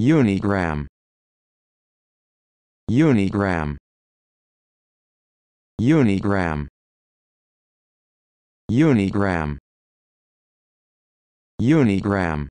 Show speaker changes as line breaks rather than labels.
Unigram. Unigram. Unigram. Unigram. Unigram.